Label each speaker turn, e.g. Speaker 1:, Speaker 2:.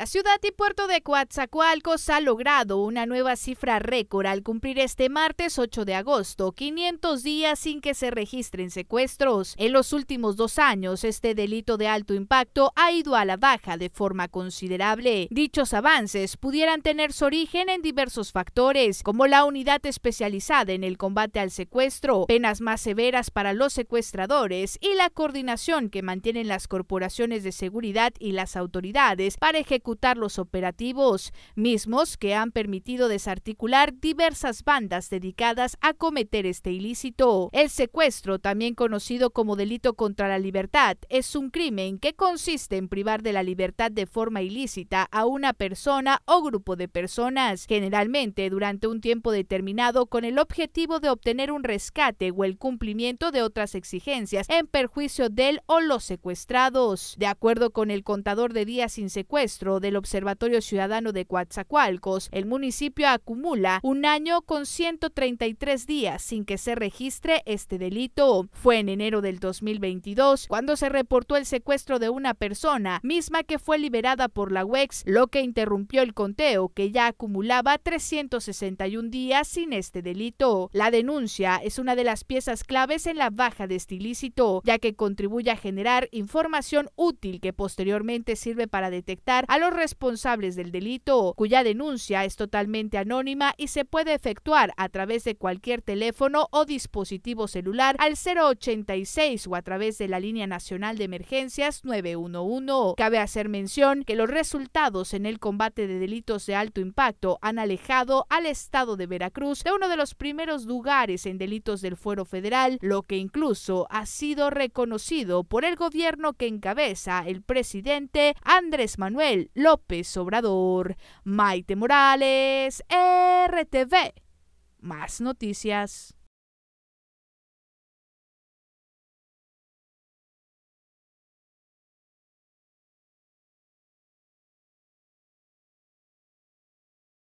Speaker 1: La ciudad y puerto de Coatzacoalcos ha logrado una nueva cifra récord al cumplir este martes 8 de agosto, 500 días sin que se registren secuestros. En los últimos dos años, este delito de alto impacto ha ido a la baja de forma considerable. Dichos avances pudieran tener su origen en diversos factores, como la unidad especializada en el combate al secuestro, penas más severas para los secuestradores y la coordinación que mantienen las corporaciones de seguridad y las autoridades para ejecutar los operativos, mismos que han permitido desarticular diversas bandas dedicadas a cometer este ilícito. El secuestro, también conocido como delito contra la libertad, es un crimen que consiste en privar de la libertad de forma ilícita a una persona o grupo de personas, generalmente durante un tiempo determinado con el objetivo de obtener un rescate o el cumplimiento de otras exigencias en perjuicio del o los secuestrados. De acuerdo con el contador de días sin secuestro del Observatorio Ciudadano de Coatzacoalcos, el municipio acumula un año con 133 días sin que se registre este delito. Fue en enero del 2022 cuando se reportó el secuestro de una persona, misma que fue liberada por la UEX, lo que interrumpió el conteo que ya acumulaba 361 días sin este delito. La denuncia es una de las piezas claves en la baja de este ilícito, ya que contribuye a generar información útil que posteriormente sirve para detectar los responsables del delito, cuya denuncia es totalmente anónima y se puede efectuar a través de cualquier teléfono o dispositivo celular al 086 o a través de la línea nacional de emergencias 911. Cabe hacer mención que los resultados en el combate de delitos de alto impacto han alejado al estado de Veracruz de uno de los primeros lugares en delitos del fuero federal, lo que incluso ha sido reconocido por el gobierno que encabeza el presidente Andrés Manuel López Obrador, Maite Morales, RTV. Más noticias.